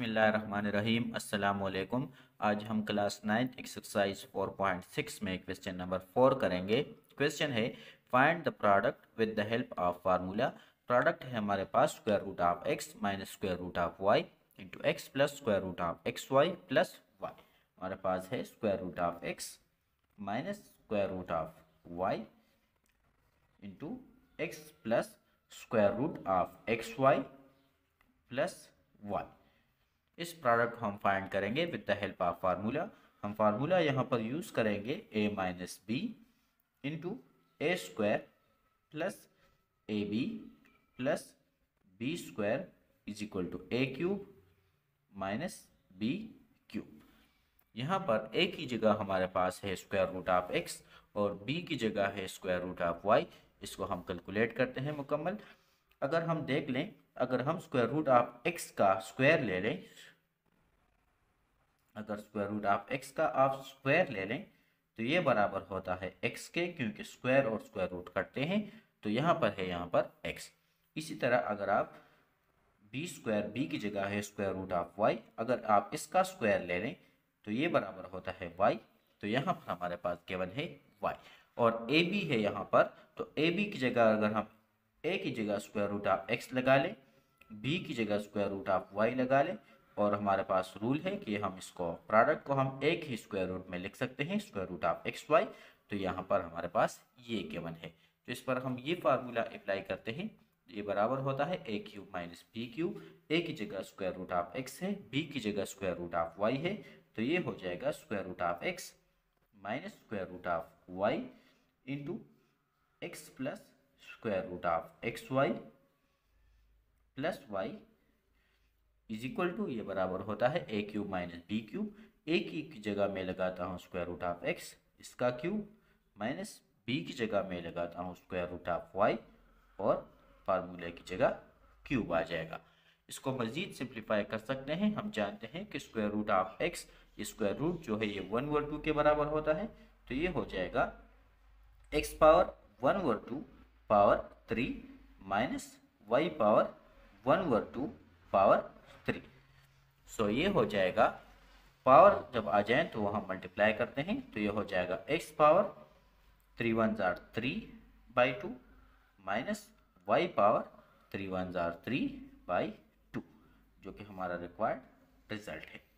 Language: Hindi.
बिसमीम् अल्लाम आज हम क्लास नाइन्थ एक्सरसाइज 4.6 में क्वेश्चन नंबर फोर करेंगे क्वेश्चन है find the product with the help of formula product है हमारे पास square root of X minus square root of Y into X plus square root of X Y plus Y हमारे पास है square root of X minus square root of Y into X plus square root of X Y plus Y इस प्रोडक्ट हम फाइंड करेंगे with the help of formula हम फार्मूला यहाँ पर यूज़ करेंगे A minus B into A square plus A B plus B square is equal to A cube minus B cube यहाँ पर ए की जगह हमारे पास है स्क्वायर रूट ऑफ एक्स और बी की जगह है स्क्वायर रूट ऑफ वाई इसको हम कैलकुलेट करते हैं मुकम्मल अगर हम देख लें अगर हम स्क्वायर रूट ऑफ एक्स का स्क्वायर ले लें अगर स्क्वायर रूट आप एक्स का आप स्क्वायर ले लें तो ये बराबर होता है एक्स के क्योंकि स्क्वायर और स्क्वायर रूट कटते हैं तो यहाँ पर है यहाँ पर एक्स इसी तरह अगर आप बी स्क्वायर बी की जगह है स्क्वायर रूट ऑफ वाई अगर आप इसका स्क्वायर ले लें तो ये बराबर होता है वाई तो यहाँ पर हमारे पास केवल है वाई और ए बी है यहाँ पर तो ए बी की जगह अगर हम ए की जगह स्क्वायर रूट ऑफ एक्स लगा लें बी की जगह स्क्वायर रूट ऑफ वाई लगा लें और हमारे पास रूल है कि हम इसको प्रोडक्ट को हम एक ही स्क्वायर रूट में लिख सकते हैं square root of X Y तो यहाँ पर हमारे पास ये केवन है तो इस पर हम ये फार्मूला अप्लाई करते हैं ये बराबर होता है A cube minus B cube A की जगह स्क्वायर रूट ऑफ एक्स है बी की जगह स्क्वायर रूट ऑफ वाई है तो ये हो जाएगा square root of X minus square root of Y into X plus square root of X Y plus Y is equal to ये बराबर होता है A cube minus B cube A की जगह में लगाता हूँ स्क्वायर रूट ऑफ एक्स इसका क्यूब माइनस बी की जगह में लगाता हूँ स्क्वायर रूट ऑफ वाई और फार्मूले की जगह क्यूब आ जाएगा इसको मज़ीद सिंप्लीफाई कर सकते हैं हम जानते हैं कि square root of X square root जो है ये वन ओवर टू के बराबर होता है तो ये हो जाएगा X power one over two power three minus Y power one over two power three so ये हो जाएगा पावर जब आ जाए तो वो हम मल्टीप्लाई करते हैं तो ये हो जाएगा एक्स पावर थ्री वन जार three by two minus Y power three one जार थ्री बाई टू जो कि हमारा रिक्वायर्ड रिजल्ट है